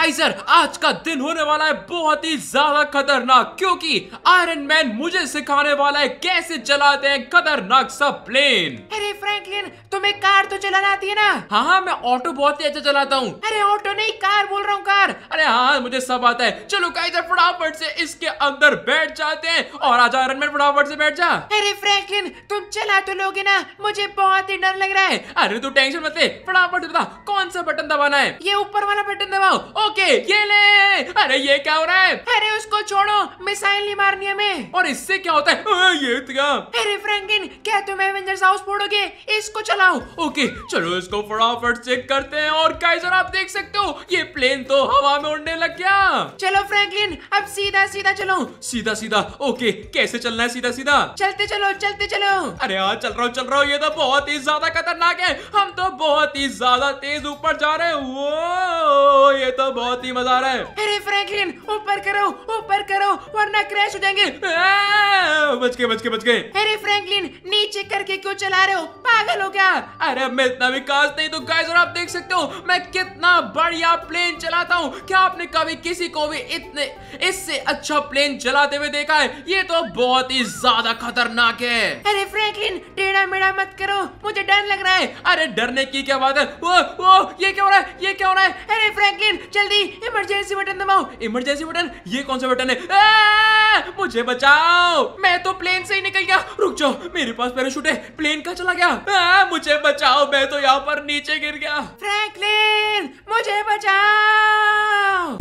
Geyser आज का दिन होने वाला है बहुत ही ज्यादा खतरनाक क्योंकि आयरन मैन मुझे सिखाने वाला है कैसे चलाते हैं खतरनाक सा प्लेन अरे फ्रैंकलिन तुम्हें कार तो चलाना आती है ना हाँ हाँ मैं ऑटो बहुत ही अच्छा चलाता हूँ अरे ऑटो नहीं कार बोल रहा हूँ कार अरे हाँ, हाँ मुझे सब आता है चलो गाइजर फटाफट से इसके अंदर बैठ जाते हैं और आज आयरन मैन फटाफट से बैठ जा अरे फ्रैंकलिन तुम चला तो लोगे ना मुझे बहुत ही डर लग रहा है अरे तू टेंशन मत ले फटाफट बता कौन सा बटन दबाना है ये ऊपर वाला बटन दबाओ ओके ये ले अरे ये क्या हो रहा है अरे उसको छोड़ो मिसाइल नहीं मारनी हमें और इससे क्या होता है ये इतना तो अरे फ्रैंकिन क्या तुम एवेंजर्स हाउस फोड़ोगे इसको चलाओ ओके चलो इसको फटाफट चेक करते हैं और काइजर आप देख सकते हो ये प्लेन तो हवा में उड़ने लग गया चलो फ्रैंकलिन अब सीधा सीधा चलो सीधा सीधा ओके कैसे चलना है सीधा सीधा चलते चलो चलते चलो अरे हाँ चल रहा हूँ चल रहा हूँ ये तो बहुत ही ज्यादा खतरनाक है हम तो बहुत ही ज्यादा तेज ऊपर जा रहे हैं वो ये तो बहुत ही मजा आ रहा है अरे फ्रैंकलिन ऊपर करो ऊपर करो वरना क्रैश हो जाएंगे बच गए बच गए बच गए अरे फ्रैंकलिन नीचे करके क्यों चला रहे हो पागल हो क्या अरे मैं इतना विकास नहीं तो गाइस और आप देख सकते हो मैं कितना बढ़िया प्लेन चलाता हूँ क्या आपने कभी किसी को भी इतने इससे अच्छा प्लेन चलाते हुए देखा है ये तो बहुत ही ज्यादा खतरनाक है अरे फ्रैंकलिन टेढ़ा मेढ़ा मत करो मुझे डर लग रहा है अरे डरने की क्या बात है वो वो ये क्या हो रहा है ये क्या हो रहा है अरे फ्रैंकलिन चल जल्दी इमरजेंसी बटन दबाओ इमरजेंसी बटन ये कौन सा बटन है मुझे बचाओ मैं तो प्लेन से ही निकल गया रुक जाओ मेरे पास पैराशूट है प्लेन का चला गया आ, मुझे बचाओ मैं तो यहाँ पर नीचे गिर गया फ्रैंकलिन मुझे बचाओ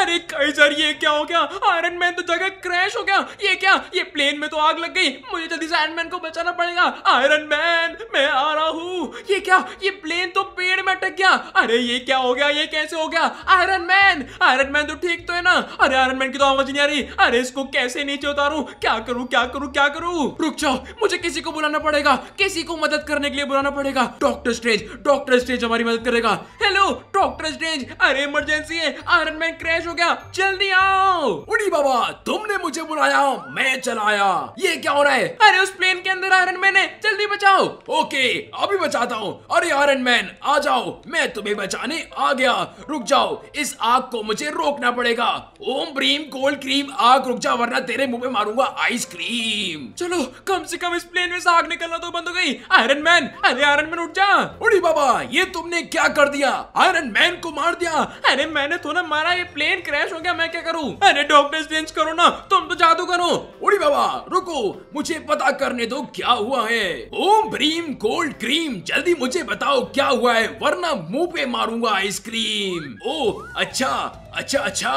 अरे कई सर ये क्या हो गया आयरन मैन तो जगह क्रैश हो गया ये क्या ये प्लेन में तो आग लग गई मुझे जल्दी से आयरन मैन को बचाना पड़ेगा आयरन मैन मैं आ रहा हूँ ये क्या ये प्लेन तो पेड़ में अटक गया अरे ये क्या हो गया ये कैसे हो गया आयरन मैन आयरन मैन तो ठीक तो है ना अरे आयरन मैन की तो आवाज नहीं आ रही अरे इसको कैसे नीचे उतारू क्या करू क्या करू क्या करू रुक जाओ मुझे किसी को बुलाना पड़ेगा किसी को मदद करने के लिए बुलाना पड़ेगा डॉक्टर स्ट्रेंज डॉक्टर स्ट्रेंज हमारी मदद करेगा हेलो डॉक्टर स्ट्रेंज अरे इमरजेंसी है आयरन मैन क्रैश हो गया जल्दी आओ उड़ी बाबा तुमने मुझे बुलाया मैं चलाया ये क्या हो रहा है अरे उस प्लेन के अंदर आयरन मैन है जल्दी बचाओ ओके अभी बचाता हूँ अरे आयरन मैन आ जाओ मैं तुम्हें बचाने आ गया रुक जाओ इस आग को मुझे रोकना पड़ेगा ओम ब्रीम कोल्ड क्रीम आग रुक जा वरना तेरे मुंह में मारूंगा आइसक्रीम चलो कम से कम इस प्लेन में से आग निकलना तो बंद हो गई आयरन मैन अरे आयरन मैन उठ जा उड़ी बाबा ये तुमने क्या कर दिया आयरन मैन को मार दिया अरे मैंने तो ना मारा ये प्लेन क्रैश हो गया मैं क्या करूँ अरे डॉक्टर चेंज करो ना तुम तो जादू करो उड़ी बाबा रुको मुझे पता करने दो क्या हुआ है ओम ब्रीम कोल्ड क्रीम जल्दी मुझे बताओ क्या हुआ है वरना मुंह पे मारूंगा आइसक्रीम क्रीम ओ अच्छा अच्छा अच्छा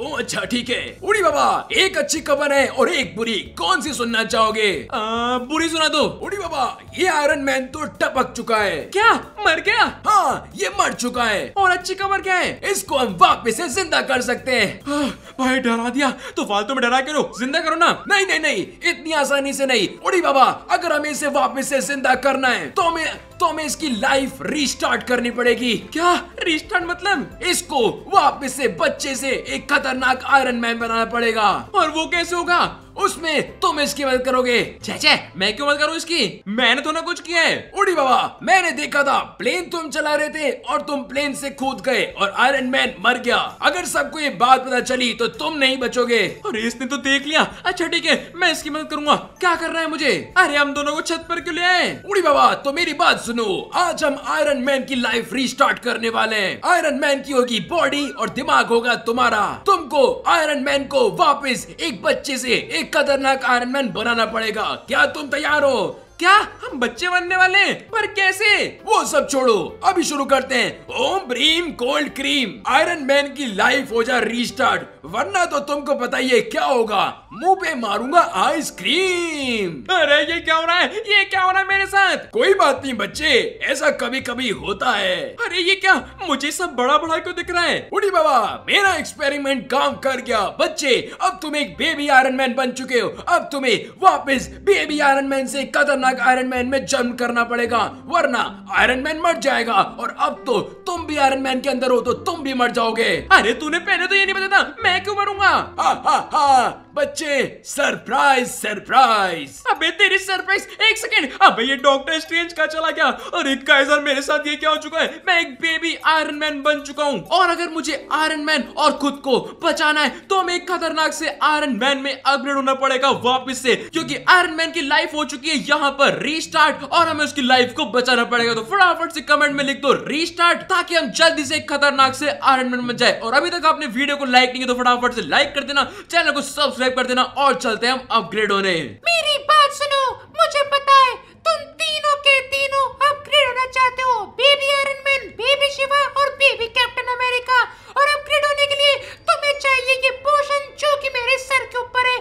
ओ अच्छा ठीक है उड़ी बाबा एक अच्छी खबर है और एक बुरी कौन सी सुनना चाहोगे आ, बुरी सुना दो उड़ी बाबा ये आयरन मैन तो टपक चुका है क्या मर गया हाँ ये मर चुका है और अच्छी खबर क्या है इसको हम वापस से जिंदा कर सकते हैं हाँ, भाई डरा दिया तो फालतू में डरा करो जिंदा करो ना नहीं नहीं नहीं इतनी आसानी से नहीं उड़ी बाबा अगर हमें इसे वापस से जिंदा करना है तो हमें तो हमें इसकी लाइफ रिस्टार्ट करनी पड़ेगी क्या रिस्टार्ट मतलब इसको वापस से बच्चे से एक खतरनाक आयरन मैन बनाना पड़ेगा और वो कैसे होगा उसमें तुम इसकी मदद करोगे चेचे मैं क्यों मदद करूँ इसकी मैंने तो ना कुछ किया है उड़ी बाबा मैंने देखा था प्लेन तुम चला रहे थे और तुम प्लेन से कूद गए और आयरन मैन मर गया अगर सबको ये बात पता चली तो तुम नहीं बचोगे और इसने तो देख लिया अच्छा ठीक है मैं इसकी मदद करूंगा क्या करना है मुझे अरे हम दोनों को छत पर क्यों ले आए उड़ी बाबा तो मेरी बात सुनो आज हम आयरन मैन की लाइफ रिस्टार्ट करने वाले हैं आयरन मैन की होगी बॉडी और दिमाग होगा तुम्हारा तुमको आयरन मैन को वापस एक बच्चे से एक एक खतरनाक आयरन मैन बनाना पड़ेगा क्या तुम तैयार हो क्या हम बच्चे बनने वाले पर कैसे वो सब छोड़ो अभी शुरू करते हैं ओम ब्रीम कोल्ड क्रीम आयरन मैन की लाइफ हो जा रीस्टार्ट वरना तो तुमको पता ही है क्या होगा मुंह पे मारूंगा आइसक्रीम अरे ये क्या हो रहा है ये क्या हो रहा है मेरे साथ कोई बात नहीं बच्चे ऐसा कभी कभी होता है अरे ये क्या मुझे सब बड़ा बड़ा क्यों दिख रहा है उड़ी बाबा मेरा एक्सपेरिमेंट काम कर गया बच्चे अब तुम एक बेबी आयरन मैन बन चुके हो अब तुम्हें वापस बेबी आयरन मैन से खतरनाक खतरनाक आयरन मैन में जन्म करना पड़ेगा वरना आयरन मैन मर जाएगा और अब तो तुम भी आयरन मैन के अंदर हो तो तुम भी मर जाओगे अरे तूने पहले तो ये नहीं बताया मैं क्यों मरूंगा हा हा हा बच्चे सरप्राइज सरप्राइज अबे तेरी सरप्राइज एक सेकेंड अबे ये डॉक्टर स्ट्रेंज का चला गया और एक काइजर मेरे साथ ये क्या हो चुका है मैं एक बेबी आयरन मैन बन चुका हूँ और अगर मुझे आयरन मैन और खुद को बचाना है तो हमें खतरनाक से आयरन मैन में अपग्रेड होना पड़ेगा वापस से क्योंकि आयरन मैन की लाइफ हो चुकी है यहाँ पर रीस्टार्ट और हमें उसकी लाइफ को बचाना पड़ेगा तो फटाफट से कमेंट में लिख दो रीस्टार्ट ताकि हम जल्दी से खतरनाक से आयरन में जाए और अभी तक आपने वीडियो को लाइक नहीं किया तो फटाफट से लाइक कर देना चैनल को सब्सक्राइब कर देना और चलते हैं हम अपग्रेड होने मेरी बात सुनो मुझे पता है तुम तीनों के तीनों अपग्रेड होना चाहते हो baby Iron Man baby Shiva और बेबी कैप्टन अमेरिका और अपग्रेड होने के लिए तुम्हें चाहिए ये पोशन जो कि मेरे सर के ऊपर है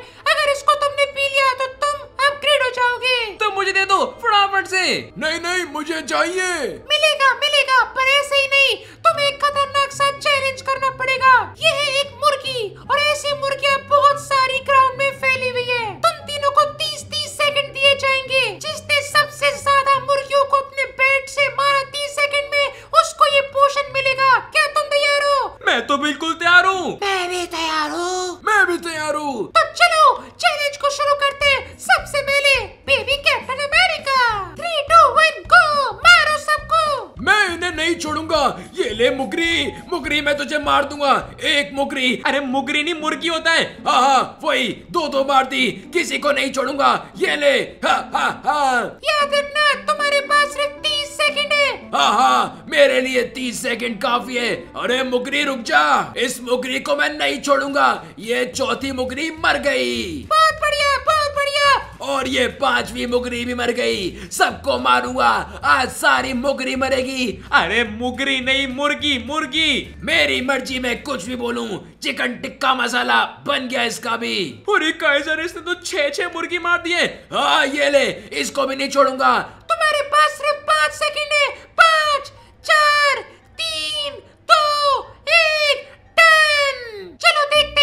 नहीं नहीं मुझे चाहिए मिलेगा मिलेगा तुझे मार दूंगा एक मुगरी अरे मुगरी नहीं मुर्गी होता है हाँ हाँ वही दो दो मार दी किसी को नहीं छोड़ूंगा ये ले हाँ, हाँ, हाँ। याद तुम्हारे पास तीस है हाँ हाँ मेरे लिए तीस सेकंड काफी है अरे मुगरी रुक जा इस मुगरी को मैं नहीं छोड़ूंगा ये चौथी मुगरी मर गई बहुत बढ़िया और ये पांचवी मुगरी भी मर गई सबको मारूंगा आज सारी मुगरी मरेगी अरे मुगरी नहीं मुर्गी मुर्गी मेरी मर्जी में कुछ भी बोलूं चिकन टिक्का मसाला बन गया इसका भी पूरी काइजर इसने तो छे छे मुर्गी मार दिए हाँ ये ले इसको भी नहीं छोड़ूंगा तुम्हारे पास सिर्फ पाँच सेकेंड है पाँच चार तीन दो एक टेन चलो देख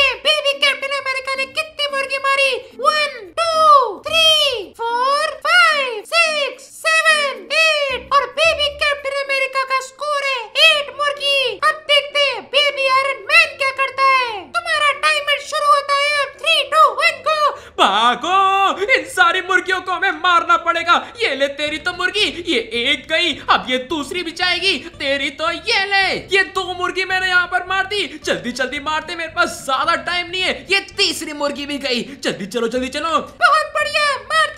Everybody! One, two, three, four, five, six, seven, eight. और बेबी कैप्टन अमेरिका का स्कोर है एट मुर्गी अब देखते हैं बेबी आयरन मैन क्या करता है तुम्हारा टाइमर शुरू होता है अब थ्री टू वन भागो इन सारी मुर्गियों को हमें मारना पड़ेगा ये ले तेरी तो मुर्गी ये एक गई अब ये दूसरी भी जाएगी तेरी तो ये ले ये दो मुर्गी मैंने यहाँ पर मार दी जल्दी जल्दी मारते मेरे पास ज्यादा टाइम नहीं है ये तीसरी मुर्गी भी गई जल्दी चलो जल्दी चलो बहुत बढ़िया मार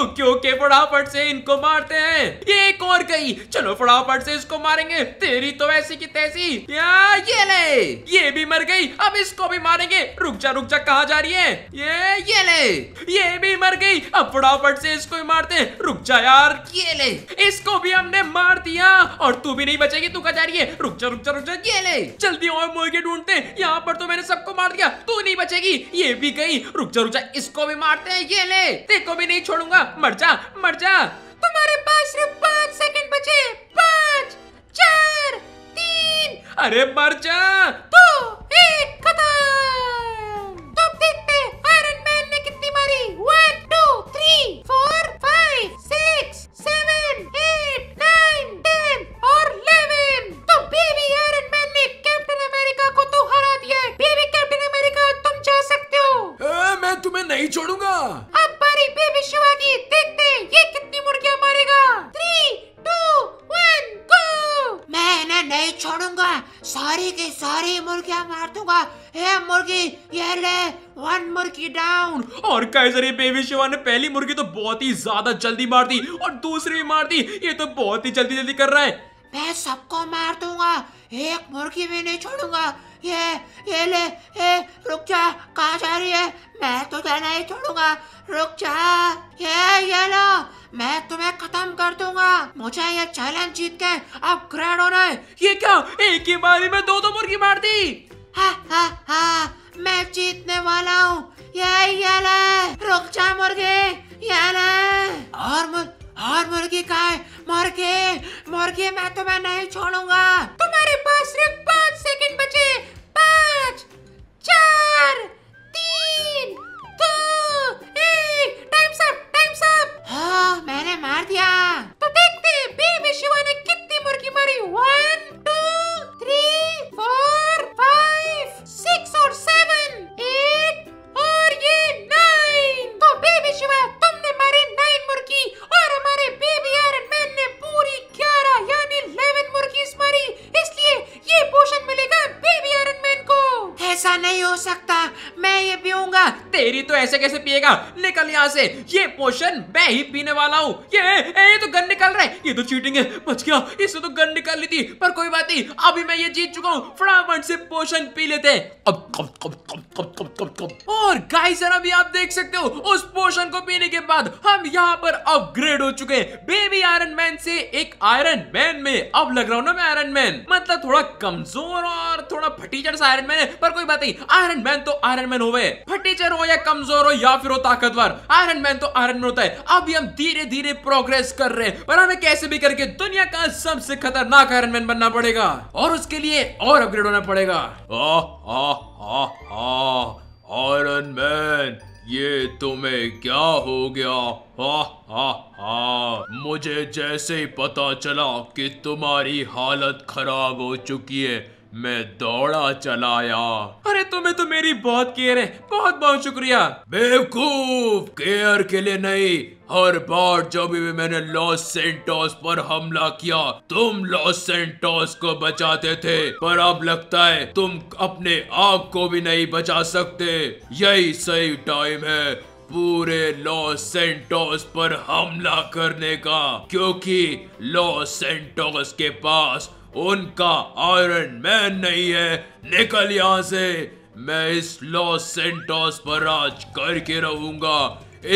ओके ओके फटाफट से इनको मारते हैं ये एक और गई चलो फटाफट से इसको मारेंगे तेरी तो ऐसी की तैसी या ये ले ये भी मर गई अब इसको भी मारेंगे रुक जा रुक जा कहा जा रही है ये ये ले ये भी मर गई अब फटाफट से इसको भी मारते हैं रुक जा यार ये ले इसको भी हमने मार दिया और तू भी नहीं बचेगी तू कहा जा रही है रुक जा रुक जा रुक जा ये ले जल्दी और मुर्गे ढूंढते यहाँ पर तो मैंने सबको मार दिया तू नहीं बचेगी ये भी गई रुक जा रुक जा इसको भी मारते हैं ये ले तेको भी नहीं छोड़ूंगा जा मर जा मर जा तुम्हारे पास सिर्फ पाँच सेकंड बचे पाँच चार तीन अरे मर जा दो एक खत्म बहुत ही ज्यादा जल्दी मार दी और दूसरी भी मार दी ये तो बहुत ही जल्दी जल्दी कर रहा है मैं सबको मार दूंगा एक मुर्गी भी नहीं छोड़ूंगा ये ये ले ए रुक जा कहाँ जा रही है मैं तो जाना ही छोड़ूंगा रुक जा ये ये लो मैं तुम्हें खत्म कर दूंगा मुझे ये चैलेंज जीत के अब ग्रैंड होना है ये क्या एक ही बारी में दो दो मुर्गी मार दी हा हा हा मैं जीतने वाला हूँ ये ये ले रुक जा मुर्गी यारा और मुर, और मुर्गी का है मुर्गी मुर्गी मैं तुम्हें नहीं छोड़ूंगा तुम्हारे पास सिर्फ पाँच सेकंड बचे पाँच चार तीन दो एक टाइम सब टाइम सब हाँ मैंने मार दिया तो देखते बेबी शिवा ने कितनी मुर्गी मारी one two three four five six और सेवन एट और ये नाइन तो बेबी शिवा मुर्गी और हमारे बेबी आयरन मैन ने पूरी 11 यानी 11 मुर्गी मारी इसलिए ये पोषण मिलेगा बेबी आयरन ऐसा नहीं हो सकता मैं ये पीऊंगा तेरी तो ऐसे कैसे पिएगा निकल यहाँ से ये पोषण मैं ही पीने वाला हूँ ये ए, ये तो गन निकल रहा है ये तो चीटिंग है बच गया इससे तो गन निकल ली थी पर कोई बात नहीं अभी मैं ये जीत चुका हूँ फटाफट से पोषण पी लेते अब और गाइस अभी आप देख सकते हो उस पोषण को पीने के बाद हम यहाँ पर अपग्रेड हो चुके हैं बेबी आयरन मैन से एक आयरन मैन में अब लग रहा हूँ ना मैं आयरन मैन मतलब थोड़ा कमजोर और थोड़ा फटीचर आयरन मैन है पर कोई बात नहीं आयरन मैन तो आयरन मैन हुए फटीचर हो या कमजोर हो या फिर हो ताकतवर आयरन मैन तो आयरन मैन होता है अभी हम धीरे धीरे प्रोग्रेस कर रहे हैं पर हमें कैसे भी करके दुनिया का सबसे खतरनाक आयरन मैन बनना पड़ेगा और उसके लिए और अपग्रेड होना पड़ेगा आयरन मैन ये तुम्हें क्या हो गया हा हा हा मुझे जैसे ही पता चला कि तुम्हारी हालत खराब हो चुकी है मैं दौड़ा चलाया अरे तुम्हें तो मेरी बहुत केयर है बहुत बहुत शुक्रिया बेवकूफ केयर के लिए नहीं हर बार जब भी मैंने लॉस सेंटोस पर हमला किया तुम लॉस सेंटोस को बचाते थे पर अब लगता है तुम अपने आप को भी नहीं बचा सकते यही सही टाइम है पूरे लॉस सेंटोस पर हमला करने का क्योंकि लॉस सेंटोस के पास उनका आयरन मैन नहीं है निकल यहाँ से मैं इस लॉस सेंटोस पर राज करके रहूंगा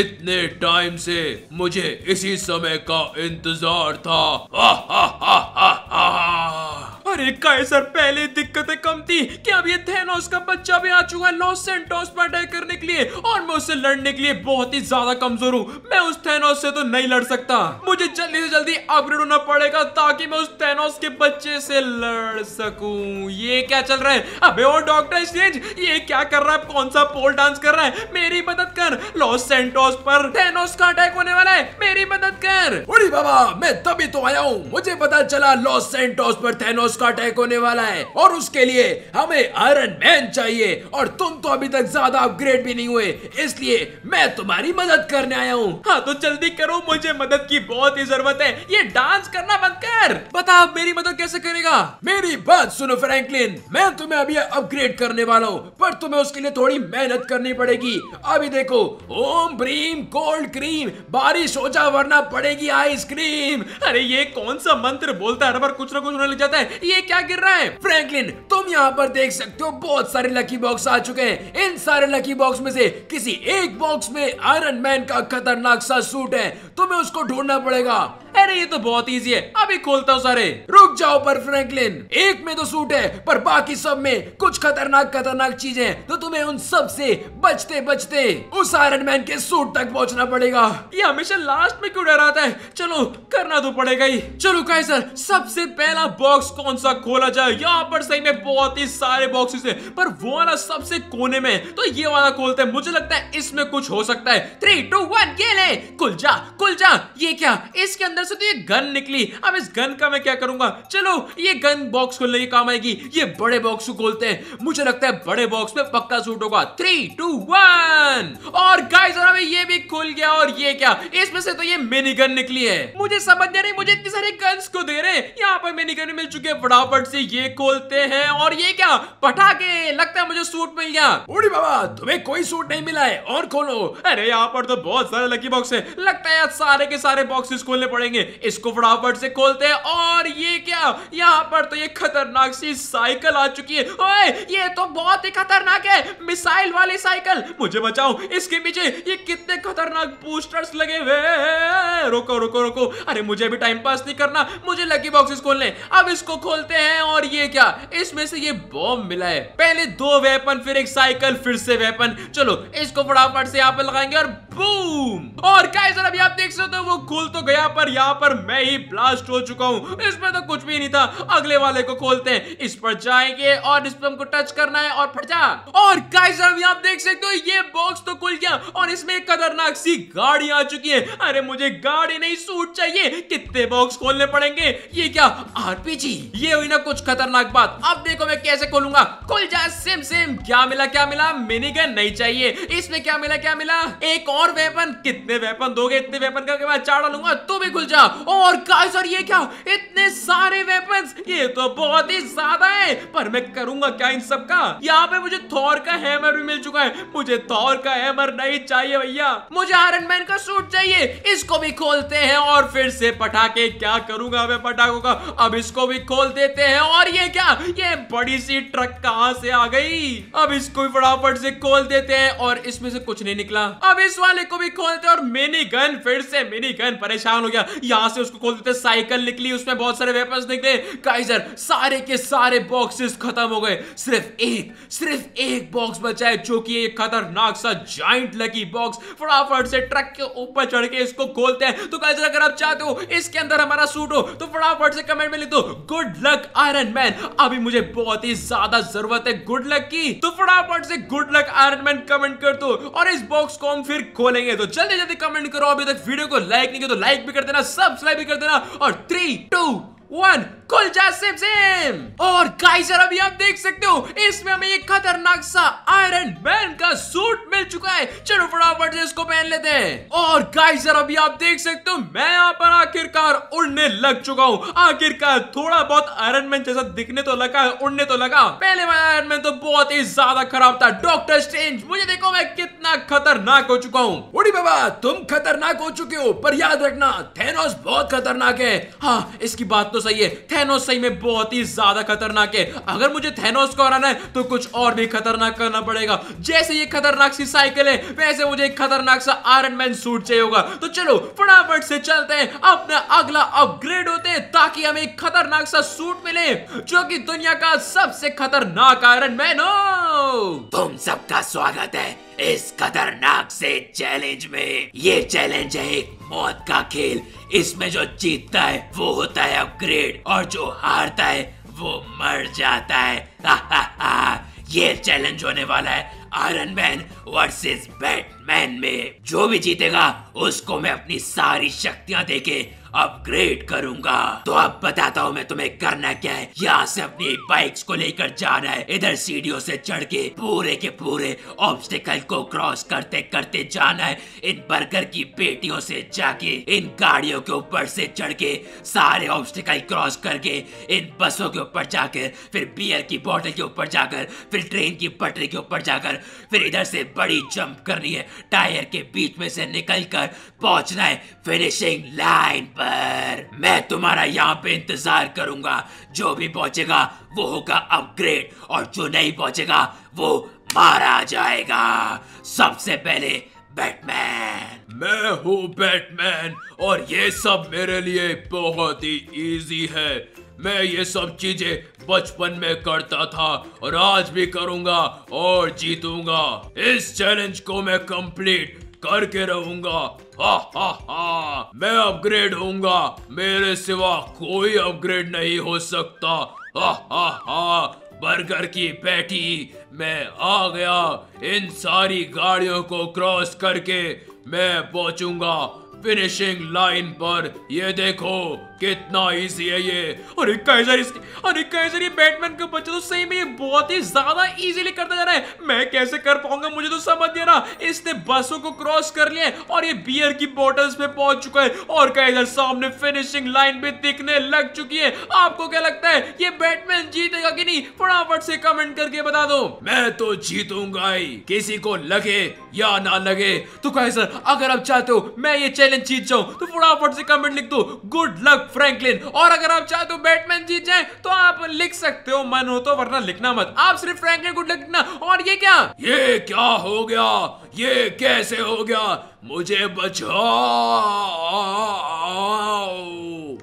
इतने टाइम से मुझे इसी समय का इंतजार था हा हा हा हा हा और एक सर पहले दिक्कतें कम थी कि अब ये थेनोस का बच्चा भी आ चुका है लॉस सेंटोस पर अटैक करने के लिए और मैं उससे लड़ने के लिए बहुत ही ज्यादा कमजोर हूँ मैं उस थेनोस से तो नहीं लड़ सकता मुझे जल्दी से जल्दी अपग्रेड होना पड़ेगा ताकि मैं उस थेनोस के बच्चे से लड़ सकूं ये क्या चल रहा है अबे और डॉक्टर स्ट्रेंज ये क्या कर रहा है कौन सा पोल डांस कर रहा है मेरी मदद कर लॉस सेंटोस पर थेनोस का अटैक होने वाला है मेरी मदद कर बाबा मैं तभी तो आया हूँ मुझे पता चला लॉस सेंटोस पर थेनोस उसका अटैक होने वाला है और उसके लिए हमें आयरन मैन चाहिए और तुम तो अभी तक ज्यादा अपग्रेड भी नहीं हुए इसलिए मैं तुम्हारी मदद करने आया हूँ हाँ तो जल्दी करो मुझे मदद की बहुत ही जरूरत है ये डांस करना बंद कर बता आप मेरी मदद कैसे करेगा मेरी बात सुनो फ्रेंकलिन मैं तुम्हें अभी अपग्रेड करने वाला हूँ पर तुम्हें उसके लिए थोड़ी मेहनत करनी पड़ेगी अभी देखो ओम ब्रीम कोल्ड क्रीम बारिश हो जा वरना पड़ेगी आइसक्रीम अरे ये कौन सा मंत्र बोलता है कुछ ना कुछ होने लग जाता है ये क्या गिर रहा है फ्रैंकलिन तुम यहाँ पर देख सकते हो बहुत सारे लकी बॉक्स आ चुके हैं इन सारे लकी बॉक्स में से किसी एक बॉक्स में आयरन मैन का खतरनाक सा सूट है तुम्हें उसको ढूंढना पड़ेगा अरे ये तो बहुत इजी है अभी खोलता हूँ सारे रुक जाओ पर फ्रैंकलिन एक में तो सूट है पर बाकी सब में कुछ खतरनाक खतरनाक चीजें हैं तो तुम्हें उन सब से बचते बचते उस आयरन मैन के सूट तक पहुंचना पड़ेगा ये हमेशा लास्ट में क्यों डराता है चलो करना तो पड़ेगा ही चलो सर सबसे पहला बॉक्स कौन कौन सा खोला जाए यहाँ पर सही में बहुत ही सारे बॉक्सेस हैं पर वो वाला सबसे कोने में तो ये वाला खोलते हैं मुझे लगता है इसमें कुछ हो सकता है थ्री टू वन गेले कुल जा कुल जा ये क्या इसके अंदर से तो ये गन निकली अब इस गन का मैं क्या करूंगा चलो ये गन बॉक्स खोलने के काम आएगी ये बड़े बॉक्स खोलते हैं मुझे लगता है बड़े बॉक्स में पक्का सूट होगा थ्री टू वन और गाइस और ये भी खुल गया और ये क्या इसमें से तो ये मिनी गन निकली है मुझे समझ नहीं मुझे इतनी सारे गन्स को दे रहे हैं यहाँ पर मिनी गन मिल चुके फटाफट से ये खोलते हैं और ये क्या पटाखे लगता है मुझे सूट मिल गया उड़ी बाबा तुम्हें कोई सूट नहीं मिला है और खोलो अरे यहाँ पर तो बहुत सारे लकी बॉक्स है लगता है सारे के सारे बॉक्सेस खोलने पड़ेंगे इसको फटाफट से खोलते हैं और ये क्या यहाँ पर तो ये खतरनाक सी साइकिल आ चुकी है ये तो बहुत ही खतरनाक है मिसाइल वाली साइकिल मुझे बचाओ इसके पीछे ये कितने खतरनाक बूस्टर्स लगे हुए रोको रोको रोको अरे मुझे भी टाइम पास नहीं करना मुझे लकी बॉक्सेस खोलने अब इसको खोलते हैं और ये क्या इसमें से ये बॉम्ब मिला है पहले दो वेपन फिर एक साइकिल फिर से वेपन चलो इसको फटाफट से यहाँ पे लगाएंगे और बूम और गाइस और अभी आप देख सकते हो वो खुल तो गया पर यहाँ पर मैं ही ब्लास्ट हो चुका हूँ इसमें तो कुछ भी नहीं था अगले वाले को खोलते हैं इस पर जाएंगे और इस पर हमको टच करना है और फटा और गाइस अभी आप देख सकते हो ये बॉक्स तो खुल गया और इसमें खतरनाक सी गाड़ी आ चुकी है अरे मुझे गाड़ी नहीं सूट चाहिए कितने बॉक्स खोलने पड़ेंगे ये क्या आरपीजी ये हुई ना कुछ खतरनाक बात अब देखो मैं कैसे खोलूंगा खुल जाए सिम सिम क्या मिला क्या मिला मिनी गन नहीं चाहिए इसमें क्या मिला क्या मिला एक और और वेपन कितने वेपन दोगे इतने वेपन करके मैं चाड़ा लूंगा तो भी खुल जा और गाइस और ये क्या इतने सारे वेपन्स ये तो बहुत ही ज्यादा है पर मैं करूंगा क्या इन सब का यहाँ पे मुझे थॉर का हैमर भी मिल चुका है मुझे थॉर का हैमर नहीं चाहिए भैया मुझे आयरन मैन का सूट चाहिए इसको भी खोलते हैं और फिर से पटाखे क्या करूंगा मैं पटाखों का अब इसको भी खोल देते हैं और ये क्या ये बड़ी सी ट्रक कहा से आ गई अब इसको भी फटाफट से खोल देते हैं और इसमें से कुछ नहीं निकला अब इस वाले वाले को भी खोल देते और मिनी गन फिर से मिनी गन परेशान हो गया यहाँ से उसको खोल देते साइकिल निकली उसमें बहुत सारे वेपन निकले काइजर सारे के सारे बॉक्सेस खत्म हो गए सिर्फ एक सिर्फ एक बॉक्स बचा है जो कि एक खतरनाक सा जॉइंट लकी बॉक्स फटाफट से ट्रक के ऊपर चढ़ के इसको खोलते हैं तो काइजर अगर आप चाहते हो इसके अंदर हमारा सूट हो तो फटाफट से कमेंट में लिख दो गुड लक आयरन मैन अभी मुझे बहुत ही ज्यादा जरूरत है गुड लक की तो फटाफट से good luck Iron Man comment कर दो और इस बॉक्स को हम फिर खोल बोलेंगे तो जल्दी जल्दी कमेंट करो अभी तक वीडियो को लाइक नहीं किया तो लाइक भी कर देना सब्सक्राइब भी कर देना और थ्री टू वन गुलजार सिम सिम और गाइस अभी आप देख सकते हो इसमें हमें एक खतरनाक सा आयरन मैन का सूट मिल चुका है चलो फटाफट से इसको पहन लेते हैं और गाइस अभी आप देख सकते हो मैं यहाँ पर आखिरकार उड़ने लग चुका हूँ आखिरकार थोड़ा बहुत आयरन मैन जैसा दिखने तो लगा उड़ने तो लगा पहले वाला आयरन मैन तो बहुत ही ज्यादा खराब था डॉक्टर स्ट्रेंज मुझे देखो मैं कितना खतरनाक हो चुका हूँ उड़ी बाबा तुम खतरनाक हो चुके हो पर याद रखना थेनोस बहुत खतरनाक है हाँ इसकी बात तो सही है थैनोस सही में बहुत ही ज्यादा खतरनाक है अगर मुझे थैनोस को हराना है तो कुछ और भी खतरनाक करना पड़ेगा जैसे ये खतरनाक सी साइकिल है वैसे मुझे एक खतरनाक सा आयरन मैन सूट चाहिए होगा तो चलो फटाफट से चलते हैं अपना अगला अपग्रेड होते हैं ताकि हमें एक खतरनाक सा सूट मिले जो कि दुनिया का सबसे खतरनाक आयरन मैन हो तुम सबका स्वागत है इस खतरनाक से चैलेंज में ये चैलेंज है एक मौत का खेल इसमें जो जीतता है वो होता है अपग्रेड और जो हारता है वो मर जाता है हा हा ये चैलेंज होने वाला है आयरन मैन वर्सेस बैटमैन में जो भी जीतेगा उसको मैं अपनी सारी शक्तियां देके अपग्रेड करूंगा तो अब बताता हूँ मैं तुम्हें करना क्या है यहाँ से अपनी बाइक्स को लेकर जाना है इधर सीढ़ियों से चढ़ के पूरे के पूरे ऑब्स्टिकल को क्रॉस करते करते जाना है इन बर्गर की पेटियों से जाके इन गाड़ियों के ऊपर से चढ़ के सारे ऑब्स्टिकल क्रॉस करके इन बसों के ऊपर जाकर फिर बियर की बॉटल के ऊपर जाकर फिर ट्रेन की पटरी के ऊपर जाकर फिर इधर से बड़ी जंप करनी है टायर के बीच में से निकल कर पहुंचना है फिनिशिंग लाइन पर पर मैं तुम्हारा यहाँ पे इंतजार करूंगा जो भी पहुंचेगा वो होगा अपग्रेड और जो नहीं पहुंचेगा वो मारा जाएगा सबसे पहले बैटमैन मैं हूँ बैटमैन और ये सब मेरे लिए बहुत ही इजी है मैं ये सब चीजें बचपन में करता था और आज भी करूंगा और जीतूंगा इस चैलेंज को मैं कंप्लीट करके रहूंगा हा हा हा मैं अपग्रेड होऊंगा मेरे सिवा कोई अपग्रेड नहीं हो सकता हा हा हा बर्गर की पैटी मैं आ गया इन सारी गाड़ियों को क्रॉस करके मैं पहुंचूंगा फिनिशिंग लाइन पर ये देखो कितना इजी है ये अरे कैसर इसके अरे कैसर ये बैटमैन के बच्चे तो सही में ये बहुत ही ज्यादा इजीली करता जा रहा है मैं कैसे कर पाऊंगा मुझे तो समझ नहीं रहा इसने बसों को क्रॉस कर लिया और ये बियर की बॉटल्स पे पहुंच चुका है और कैसर सामने फिनिशिंग लाइन भी दिखने लग चुकी है आपको क्या लगता है ये बैटमैन जीतेगा की नहीं फटाफट से कमेंट करके बता दो मैं तो जीतूंगा ही किसी को लगे या ना लगे तो कैसर अगर आप चाहते हो मैं ये चैलेंज जीत जाऊँ तो फटाफट से कमेंट लिख दो गुड लक फ्रैंकलिन और अगर आप चाहते हो बैटमैन जीत जाए तो आप लिख सकते हो मन हो तो वरना लिखना मत आप सिर्फ फ्रैंकलिन को लिखना और ये क्या ये क्या हो गया ये कैसे हो गया मुझे बचाओ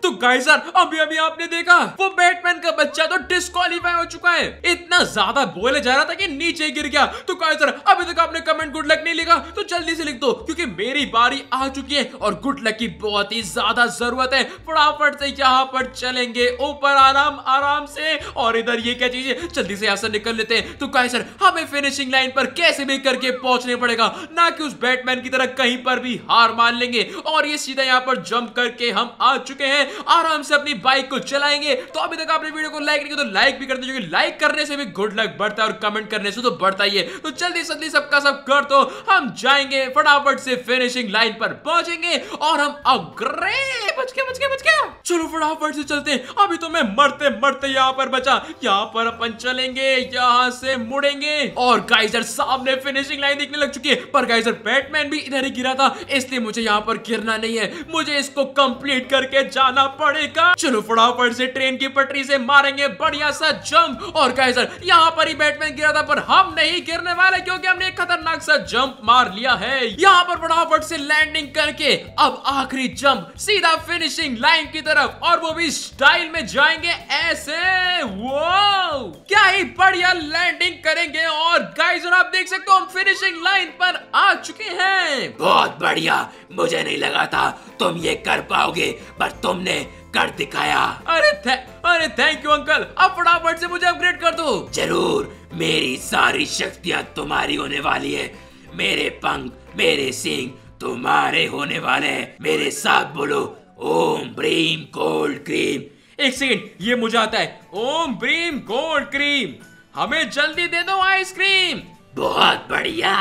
तो गाइस अभी अभी आपने देखा वो बैटमैन का बच्चा तो डिस्कालीफाई हो चुका है इतना ज्यादा बोले जा रहा था कि नीचे गिर गया तो गाइस अभी तक आपने कमेंट गुड लक नहीं लिखा तो जल्दी से लिख दो क्योंकि मेरी बारी आ चुकी है और गुड लक की बहुत ही ज्यादा जरूरत है फटाफट फटाफट से यहाँ पर चलेंगे ऊपर आराम आराम से और इधर ये क्या चीज है जल्दी से यहाँ से निकल लेते हैं तो कहे सर हमें फिनिशिंग लाइन पर कैसे भी करके पहुंचने पड़ेगा ना कि उस बैटमैन की तरह कहीं पर भी हार मान लेंगे और ये सीधा यहाँ पर जंप करके हम आ चुके हैं आराम से अपनी बाइक को चलाएंगे तो अभी तक आपने वीडियो को लाइक नहीं किया तो लाइक भी कर दीजिए लाइक करने से भी गुड लक बढ़ता है और कमेंट करने से तो बढ़ता ही है तो जल्दी जल्दी सबका सब कर दो हम जाएंगे फटाफट से फिनिशिंग लाइन पर पहुंचेंगे और हम अग्रे बच गया बच गया बच गया गया चलो फटाफट से चलते अभी तो मैं मरते मरते यहाँ पर बचा यहाँ पर अपन चलेंगे यहाँ से मुड़ेंगे और गाइजर सामने फिनिशिंग लाइन दिखने लग चुकी है पर गाइजर बैटमैन भी इधर ही गिरा था इसलिए मुझे यहाँ पर गिरना नहीं है मुझे इसको कंप्लीट करके जाना पड़ेगा चलो फटाफट से ट्रेन की पटरी से मारेंगे बढ़िया सा जंप और गाइजर यहाँ पर ही बैटमैन गिरा था पर हम नहीं गिरने वाले क्योंकि हमने एक खतरनाक सा जंप मार लिया है यहाँ पर फटाफट से लैंडिंग करके अब आखिरी जंप सीधा फिनिशिंग लाइन की तरफ और वो भी स्टाइल में जाएंगे ऐसे वो क्या ही बढ़िया लैंडिंग करेंगे और गाइस और आप देख सकते हो हम फिनिशिंग लाइन पर आ चुके हैं बहुत बढ़िया मुझे नहीं लगा था तुम ये कर पाओगे पर तुमने कर दिखाया अरे थे, अरे थैंक यू अंकल अब फटाफट से मुझे अपग्रेड कर दो जरूर मेरी सारी शक्तियाँ तुम्हारी होने वाली है मेरे पंख मेरे सिंह तुम्हारे होने वाले मेरे साथ बोलो ओम ब्रीम कोल्ड क्रीम एक सेकेंड ये मुझे आता है ओम ब्रीम कोल्ड क्रीम हमें जल्दी दे दो आइसक्रीम बहुत बढ़िया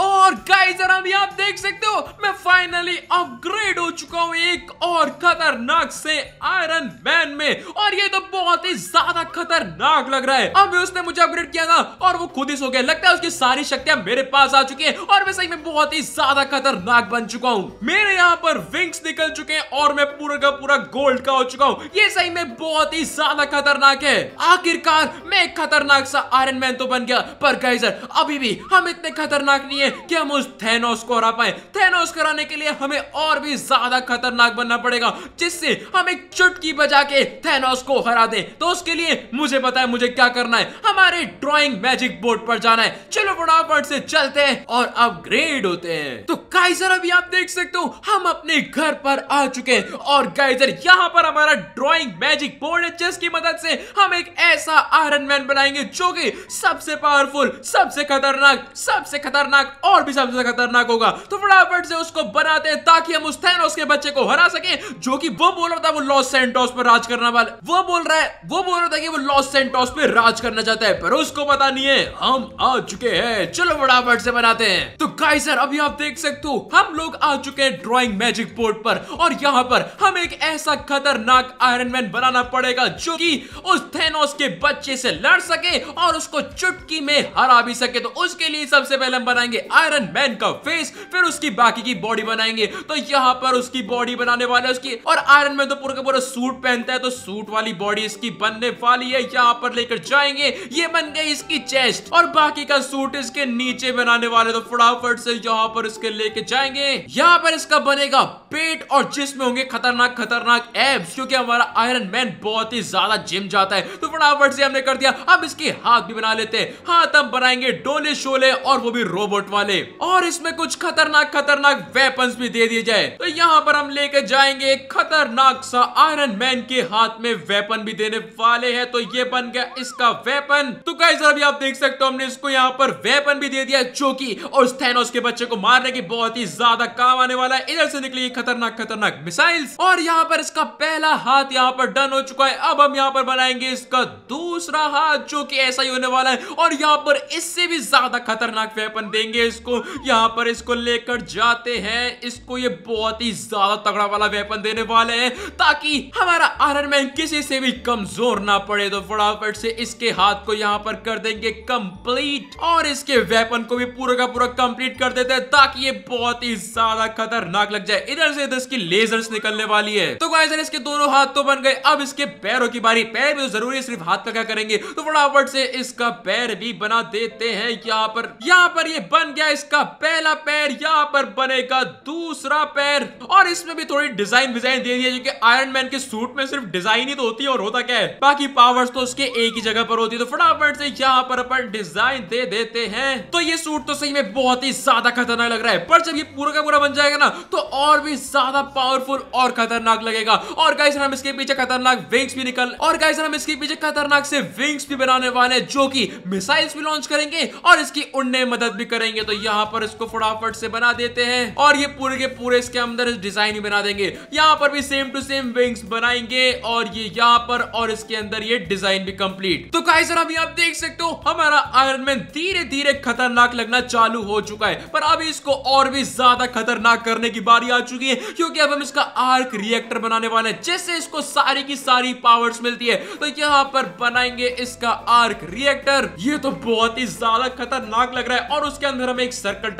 और गाइस अभी आप देख सकते हो मैं फाइनली अपग्रेड हो चुका हूँ एक और खतरनाक से आयरन मैन में और ये तो बहुत ही ज्यादा खतरनाक लग रहा है अभी उसने मुझे अपग्रेड किया था और वो खुद ही सो गया लगता है उसकी सारी शक्तियां मेरे पास आ चुकी है और मैं सही में बहुत ही ज्यादा खतरनाक बन चुका हूँ मेरे यहाँ पर विंग्स निकल चुके हैं और मैं पूरा का पूरा गोल्ड का हो चुका हूँ ये सही में बहुत ही ज्यादा खतरनाक है आखिरकार मैं खतरनाक सा आयरन मैन तो बन गया पर गाइजर अभी भी हम इतने खतरनाक नहीं है कि हम उस थेनोस को हरा पाए थेनोस कराने के लिए हमें और भी ज्यादा खतरनाक बनना पड़ेगा जिससे हम एक चुटकी बजा के थेनोस को हरा दे तो उसके लिए मुझे पता है मुझे क्या करना है हमारे ड्रॉइंग मैजिक बोर्ड पर जाना है चलो फटाफट से चलते हैं और अपग्रेड होते हैं तो गाइजर अभी आप देख सकते हो हम अपने घर पर आ चुके हैं और गाइजर यहाँ पर हमारा ड्रॉइंग मैजिक बोर्ड है जिसकी मदद से हम एक ऐसा आयरन मैन बनाएंगे जो कि सबसे पावरफुल सबसे खतरनाक सबसे खतरनाक और भी सबसे खतरनाक होगा तो फटाफट से उसको बनाते हैं ताकि हम उस थैनोस के बच्चे को हरा सके जो कि वो बोल रहा था वो लॉस सेंटोस पर राज करने वाला वो बोल रहा है वो बोल रहा था कि वो लॉस सेंटोस पर राज करना चाहता है पर उसको पता नहीं है हम आ चुके हैं चलो फटाफट से बनाते हैं तो गाई सर अभी आप देख सकते हो हम लोग आ चुके हैं ड्रॉइंग मैजिक बोर्ड पर और यहाँ पर हम एक ऐसा खतरनाक आयरन मैन बनाना पड़ेगा जो कि उस थेनोस के बच्चे से लड़ सके और उसको चुटकी में हरा भी सके सके तो उसके लिए सबसे पहले हम बनाएंगे आयरन मैन का फेस फिर उसकी बाकी की बॉडी बनाएंगे तो यहाँ पर उसकी बॉडी बनाने वाले उसकी और आयरन मैन तो पूरा का पूरा सूट पहनता है तो सूट वाली बॉडी इसकी बनने वाली है यहाँ पर लेकर जाएंगे ये बन गई इसकी चेस्ट और बाकी का सूट इसके नीचे बनाने वाले तो फटाफट से यहाँ पर इसके लेके जाएंगे यहाँ पर इसका बनेगा पेट और जिसमें होंगे खतरनाक खतरनाक एब्स क्योंकि हमारा आयरन मैन बहुत ही ज्यादा जिम जाता है तो फटाफट से हमने कर दिया अब इसके हाथ भी बना लेते हैं हाथ हम बनाएंगे डोले शोले और वो भी रोबोट वाले और इसमें कुछ खतरनाक खतरनाक वेपन भी दे दिए जाए तो यहाँ पर हम लेके जाएंगे खतरनाक सा आयरन मैन के हाथ में वेपन भी देने वाले हैं तो ये बन गया इसका वेपन तो गाइस अभी आप देख सकते हो हमने इसको यहाँ पर वेपन भी दे दिया जो की और थैनोस के बच्चे को मारने की बहुत ही ज्यादा काम आने वाला है इधर से निकली खतरनाक खतरनाक मिसाइल और यहाँ पर इसका पहला हाथ यहाँ पर डन हो चुका है अब हम यहाँ पर बनाएंगे इसका दूसरा हाथ जो की ऐसा ही होने वाला है और यहाँ पर इससे भी ज्यादा खतरनाक वेपन देंगे इसको यहाँ पर इसको लेकर जाते हैं इसको ये बहुत ही ज्यादा तगड़ा वाला वेपन देने वाले हैं ताकि हमारा आयरन मैन किसी से भी कमजोर ना पड़े तो फटाफट से इसके हाथ को यहाँ पर कर देंगे कंप्लीट और इसके वेपन को भी पूरा का पूरा कंप्लीट कर देते हैं ताकि ये बहुत ही ज्यादा खतरनाक लग जाए इधर से इधर इसकी लेजर निकलने वाली है तो गाय इसके दोनों हाथ तो बन गए अब इसके पैरों की बारी पैर भी तो जरूरी सिर्फ हाथ का क्या करेंगे तो फटाफट से इसका पैर भी बना देते हैं है यहाँ पर यहाँ पर ये बन गया इसका पहला पैर यहाँ पर बनेगा दूसरा पैर और इसमें भी थोड़ी डिजाइन विजाइन दे दी है क्योंकि आयरन मैन के सूट में सिर्फ डिजाइन ही तो होती है और होता क्या है बाकी पावर्स तो उसके एक ही जगह पर होती है तो फटाफट से यहाँ पर अपन डिजाइन दे देते हैं तो ये सूट तो सही में बहुत ही ज्यादा खतरनाक लग रहा है पर जब ये पूरा का पूरा बन जाएगा ना तो और भी ज्यादा पावरफुल और खतरनाक लगेगा और गाइस हम इसके पीछे खतरनाक विंग्स भी निकल और गाइस हम इसके पीछे खतरनाक से विंग्स भी बनाने वाले जो कि मिसाइल्स भी लॉन्च करेंगे और इसकी उड़ने में मदद भी करेंगे तो यहाँ पर इसको फटाफट से बना देते हैं और ये पूरे के पूरे इसके अंदर डिजाइन ही बना देंगे यहाँ पर भी सेम टू सेम विंग्स बनाएंगे और ये यहाँ पर और इसके अंदर ये डिजाइन भी कंप्लीट तो कहीं सर अभी आप देख सकते हो हमारा आयरन मैन धीरे धीरे खतरनाक लगना चालू हो चुका है पर अभी इसको और भी ज्यादा खतरनाक करने की बारी आ चुकी है क्योंकि अब हम इसका आर्क रिएक्टर बनाने वाले हैं जिससे इसको सारी की सारी पावर्स मिलती है तो यहाँ पर बनाएंगे इसका आर्क रिएक्टर ये तो बहुत ही ज्यादा ज्यादा खतरनाक लग रहा है और उसके अंदर हमें एक सर्कल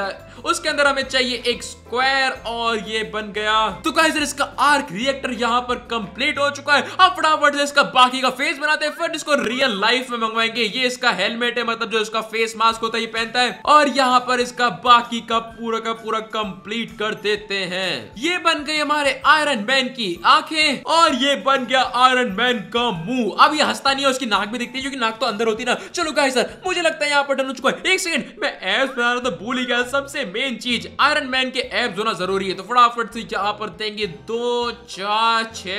उसके अंदर हमें चाहिए एक स्क्वायर और ये बन गया तो गाइस इसका आर्क रिएक्टर यहाँ पर कंप्लीट हो चुका है अब फटाफट से इसका बाकी का फेस बनाते हैं फिर इसको रियल लाइफ में मंगवाएंगे ये इसका हेलमेट है मतलब जो इसका फेस मास्क होता है ये पहनता है और यहाँ पर इसका बाकी का पूरा का पूरा कंप्लीट कर देते हैं ये बन गई हमारे आयरन मैन की आंखें और ये बन गया आयरन मैन का मुंह अब ये हंसता नहीं है उसकी नाक भी दिखती है क्योंकि नाक तो अंदर होती ना चलो कहा सर मुझे लगता है यहाँ पर बन चुका है एक सेकंड मैं एप्स बना रहा था भूल ही गया सबसे मेन चीज आयरन मैन के एप्स होना जरूरी है तो फटाफट से यहाँ पर देंगे दो चार छ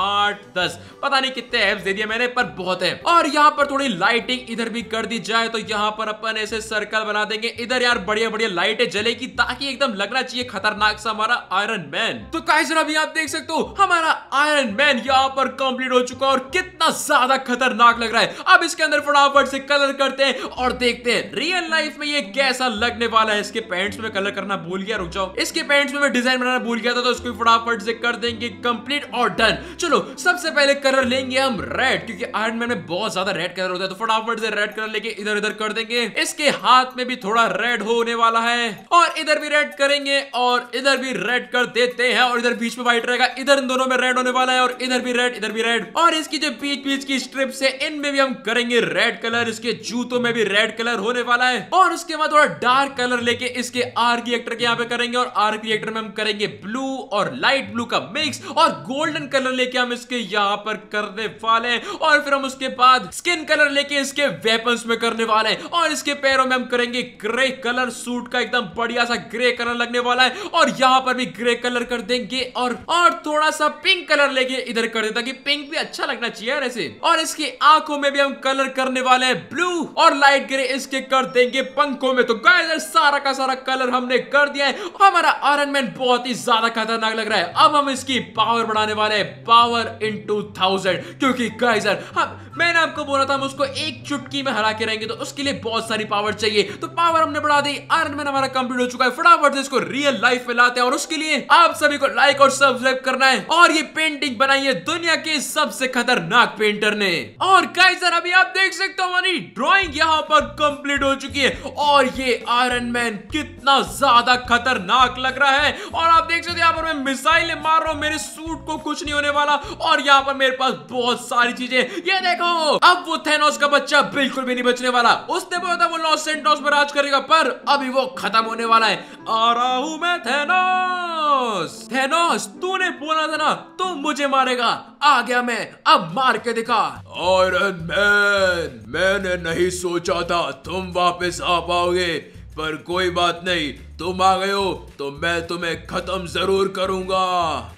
आठ दस पता नहीं कितने एप्स दे दिए मैंने पर बहुत है और यहाँ पर थोड़ी लाइटिंग इधर भी कर दी जाए तो यहाँ पर अपन ऐसे सर्कल बना देंगे इधर यार बढ़िया बढ़िया लाइटें जलेगी ताकि एकदम लगना चाहिए खतरनाक सा हमारा आयरन मैन तो काई जरा आप देख सकते हो हमारा आयरन मैन यहाँ पर कंप्लीट हो चुका है और कितना ज्यादा खतरनाक लग रहा है अब इसके अंदर फटाफट से कलर करते हैं और देख देखते हैं रियल लाइफ में ये कैसा लगने वाला है इसके पैंट्स में कलर करना भूल गया रुक जाओ इसके पैंट्स में डिजाइन बनाना भूल गया था तो इसको फटाफट से कर देंगे कंप्लीट और डन चलो सबसे पहले कलर लेंगे हम रेड क्योंकि आयरन मैन में बहुत ज्यादा रेड कलर होता है तो फटाफट से रेड कलर लेके इधर उधर कर देंगे इसके हाथ में भी थोड़ा रेड होने वाला है और इधर भी रेड करेंगे और इधर भी रेड कर देते हैं और इधर बीच में व्हाइट रहेगा इधर इन दोनों में रेड होने वाला है और इधर भी रेड इधर भी रेड और इसकी जो बीच बीच की स्ट्रिप्स है इनमें भी हम करेंगे रेड कलर इसके जूतों में भी रेड कलर होने वाला है और उसके बाद थोड़ा डार्क कलर लेके इसके आर्क रिएक्टर के यहाँ पे करेंगे और आर्क रिएक्टर में हम करेंगे ब्लू और लाइट ब्लू का मिक्स और गोल्डन कलर लेके हम इसके यहाँ पर करने वाले हैं और फिर हम उसके बाद स्किन कलर लेके इसके वेपन में करने वाले हैं और इसके पैरों में हम करेंगे ग्रे कलर सूट का एकदम बढ़िया सा ग्रे कलर लगने वाला है और यहाँ पर भी ग्रे कलर कर देंगे और और थोड़ा सा पिंक कलर लेके इधर कर देता कि पिंक भी अच्छा लगना चाहिए ऐसे और इसकी आंखों में भी हम कलर करने वाले हैं ब्लू और लाइट ग्रे इसके कर देंगे पंखों में तो गाइस सारा का सारा कलर हमने कर दिया है और हमारा आयरन मैन बहुत ही ज्यादा खतरनाक लग रहा है अब हम इसकी पावर बढ़ाने वाले हैं पावर इन टू थाउजेंड क्योंकि गाइस हम मैंने आपको बोला था हम उसको एक चुटकी में हरा के रहेंगे तो उसके लिए बहुत सारी पावर चाहिए तो पावर हमने बढ़ा दी आयरन मैन हमारा कंप्लीट हो चुका है फटाफट से इसको रियल लाइफ में लाते हैं और उसके लिए आप सभी को लाइक और सब्सक्राइब करना है और ये पेंटिंग बनाई है दुनिया के सबसे खतरनाक पेंटर ने और गाइस अभी आप देख सकते हो हमारी ड्रॉइंग यहाँ पर कंप्लीट हो चुकी है और ये आयरन मैन कितना ज्यादा खतरनाक लग रहा है और आप देख सकते हो यहाँ पर मैं मिसाइल मार रहा हूँ मेरे सूट को कुछ नहीं होने वाला और यहाँ पर मेरे पास बहुत सारी चीजें ये देखो अब वो थे का बच्चा बिल्कुल भी नहीं बचने वाला उसने बोला था वो लॉस सेंटोस पर राज करेगा पर अभी वो खत्म होने वाला है आ रहा हूं मैं थेनोस थेनोस तूने बोला था ना तू मुझे मारेगा आ गया मैं अब मार के दिखा आयरन मैन मैंने नहीं सोचा था तुम वापस आ पाओगे पर कोई बात नहीं तुम आ गए हो तो मैं तुम्हें खत्म जरूर करूंगा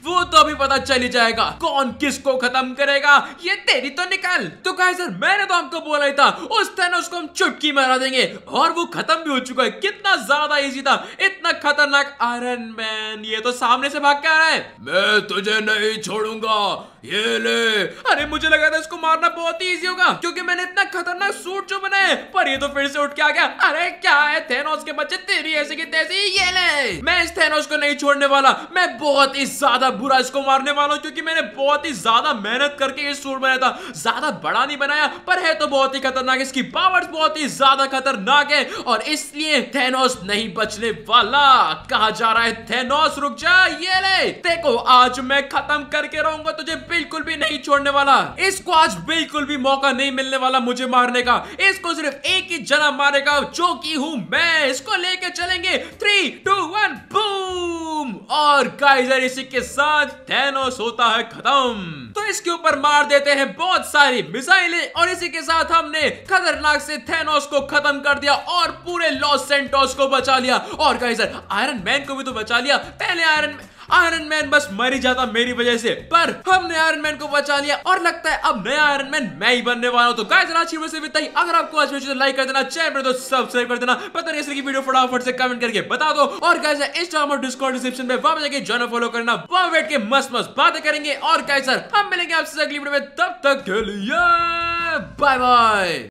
वो तो अभी पता चल ही जाएगा कौन किसको खत्म करेगा ये तेरी तो निकल तो गाइस सर मैंने तो आपको बोला ही था उस तरह उसको हम चुटकी मारा देंगे और वो खत्म भी हो चुका है कितना ज्यादा इजी था इतना खतरनाक आयरन मैन ये तो सामने से भाग के आ रहा है मैं तुझे नहीं छोड़ूंगा ये ले अरे मुझे लगा था इसको मारना बहुत ही इजी होगा क्योंकि मैंने इतना खतरनाक सूट जो बनाया पर ये तो फिर से उठ के आ गया अरे क्या है थेनोस उसके बच्चे तेरी ऐसे की तेज कहते ये ले मैं इस थेनोस को नहीं छोड़ने वाला मैं बहुत ही ज्यादा बुरा इसको मारने वाला हूँ क्योंकि मैंने बहुत ही ज्यादा मेहनत करके इस सूट बनाया था ज्यादा बड़ा नहीं बनाया पर है तो बहुत ही खतरनाक इसकी पावर्स बहुत ही ज्यादा खतरनाक है और इसलिए थेनोस नहीं बचने वाला कहा जा रहा है थेनोस रुक जा ये ले देखो आज मैं खत्म करके रहूंगा तुझे बिल्कुल भी नहीं छोड़ने वाला इसको आज बिल्कुल भी मौका नहीं मिलने वाला मुझे मारने का इसको सिर्फ एक ही जना मारेगा जो की हूँ मैं इसको लेके चलेंगे थ्री टू वन बूम और काइजर इसी के साथ थैनोस होता है खत्म तो इसके ऊपर मार देते हैं बहुत सारी मिसाइलें और इसी के साथ हमने खतरनाक से थैनोस को खत्म कर दिया और पूरे लॉस सेंटोस को बचा लिया और काइजर आयरन मैन को भी तो बचा लिया पहले आयरन मैन आयरन मैन बस मर ही जाता मेरी वजह से पर हमने आयरन मैन को बचा लिया और लगता है अब नया आयरन मैन मैं ही बनने वाला हूँ तो गाइस राशि में से भी बताइए अगर आपको आज वीडियो लाइक कर देना चैनल तो सब्सक्राइब कर देना पता नहीं इसकी वीडियो फटाफट से कमेंट करके बता दो और गाइस इंस्टाग्राम और डिस्कॉर्ड डिस्क्रिप्शन में वहां जाके जॉइन फॉलो करना वहां बैठ के मस्त मस्त बातें करेंगे और गाइस सर हम मिलेंगे आपसे अगली वीडियो में तब तक के लिए बाय बाय